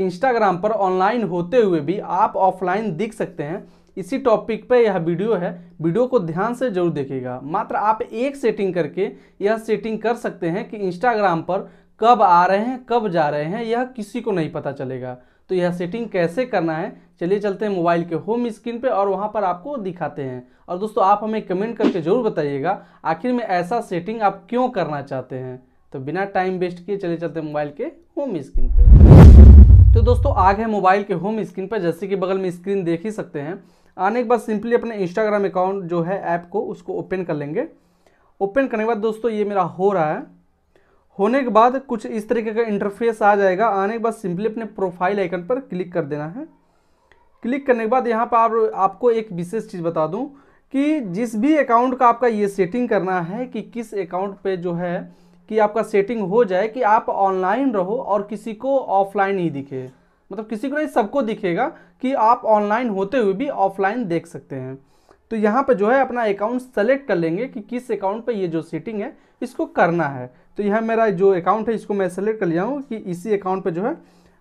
Instagram पर online होते हुए भी आप ऑफलाइन दिख सकते हैं इसी टॉपिक पे यह वीडियो है वीडियो को ध्यान से जरूर देखिएगा मात्र आप एक सेटिंग करके यह सेटिंग कर सकते हैं कि इंस्टाग्राम पर कब आ रहे हैं कब जा रहे हैं यह किसी को नहीं पता चलेगा तो यह सेटिंग कैसे करना है चलिए चलते हैं मोबाइल के होम स्क्रीन पे और वहाँ पर आपको दिखाते हैं और दोस्तों आप हमें कमेंट करके ज़रूर बताइएगा आखिर में ऐसा सेटिंग आप क्यों करना चाहते हैं तो बिना टाइम वेस्ट किए चले चलते मोबाइल के होम स्क्रीन पे तो दोस्तों आ गए मोबाइल के होम स्क्रीन पर जैसे कि बगल में स्क्रीन देख ही सकते हैं आने के बाद सिंपली अपने इंस्टाग्राम अकाउंट जो है ऐप को उसको ओपन कर लेंगे ओपन करने के बाद दोस्तों ये मेरा हो रहा है होने के बाद कुछ इस तरीके का इंटरफेस आ जाएगा आने के बाद सिंपली अपने प्रोफाइल आइकन पर क्लिक कर देना है क्लिक करने के बाद यहाँ पर आप, आपको एक विशेष चीज़ बता दूँ कि जिस भी अकाउंट का आपका ये सेटिंग करना है कि किस अकाउंट पे जो है कि आपका सेटिंग हो जाए कि आप ऑनलाइन रहो और किसी को ऑफलाइन ही दिखे मतलब किसी को नहीं सबको दिखेगा कि आप ऑनलाइन होते हुए भी ऑफलाइन देख सकते हैं तो यहाँ पर जो है अपना अकाउंट सेलेक्ट कर लेंगे कि किस अकाउंट पर ये जो सेटिंग है इसको करना है तो यह मेरा जो अकाउंट है इसको मैं सेलेक्ट कर लिया हूँ कि इसी अकाउंट पर जो है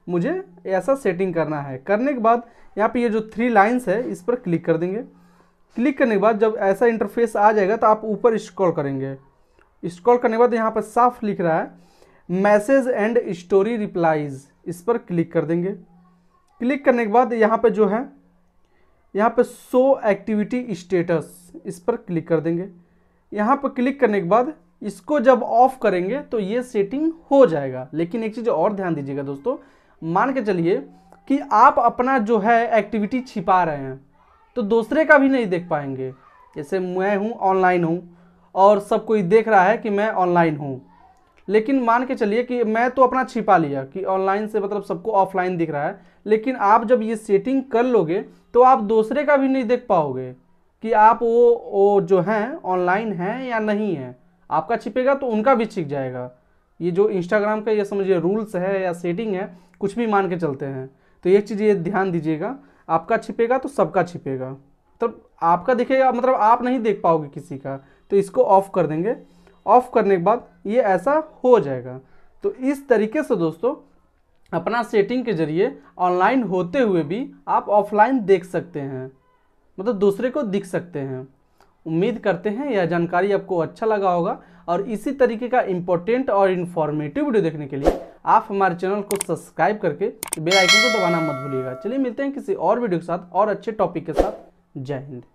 मुझे ऐसा सेटिंग करना है करने के बाद यहाँ पे ये जो थ्री लाइंस है इस पर क्लिक कर देंगे क्लिक करने के बाद जब ऐसा इंटरफेस आ जाएगा तो आप ऊपर स्क्रॉल करेंगे स्क्रॉल करने के बाद यहाँ पर साफ लिख रहा है मैसेज एंड स्टोरी रिप्लाईज इस पर क्लिक कर देंगे क्लिक करने के बाद यहाँ पर जो है यहाँ पर शो एक्टिविटी स्टेटस इस पर क्लिक कर देंगे यहाँ पर क्लिक करने के बाद इसको जब ऑफ करेंगे तो ये सेटिंग हो जाएगा लेकिन एक चीज़ और ध्यान दीजिएगा दोस्तों मान के चलिए कि आप अपना जो है एक्टिविटी छिपा रहे हैं तो दूसरे का भी नहीं देख पाएंगे जैसे मैं हूँ ऑनलाइन हूँ और सब कोई देख रहा है कि मैं ऑनलाइन हूँ लेकिन मान के चलिए कि मैं तो अपना छिपा लिया कि ऑनलाइन से मतलब सबको ऑफलाइन दिख रहा है लेकिन आप जब ये सेटिंग कर लोगे तो आप दूसरे का भी नहीं देख पाओगे कि आप वो वो जो हैं ऑनलाइन हैं या नहीं हैं आपका छिपेगा तो उनका भी छिप जाएगा ये जो इंस्टाग्राम का ये समझिए रूल्स है या सेटिंग है कुछ भी मान के चलते हैं तो एक चीज़ ये ध्यान दीजिएगा आपका छिपेगा तो सबका छिपेगा तब मतलब तो आपका दिखेगा मतलब आप नहीं देख पाओगे किसी का तो इसको ऑफ़ कर देंगे ऑफ़ करने के बाद ये ऐसा हो जाएगा तो इस तरीके से दोस्तों अपना सेटिंग के जरिए ऑनलाइन होते हुए भी आप ऑफलाइन देख सकते हैं मतलब दूसरे को दिख सकते हैं उम्मीद करते हैं यह जानकारी आपको अच्छा लगा होगा और इसी तरीके का इम्पोर्टेंट और इन्फॉर्मेटिव वीडियो देखने के लिए आप हमारे चैनल को सब्सक्राइब करके बेल आइकन को दबाना मत भूलिएगा चलिए मिलते हैं किसी और वीडियो के साथ और अच्छे टॉपिक के साथ जय हिंद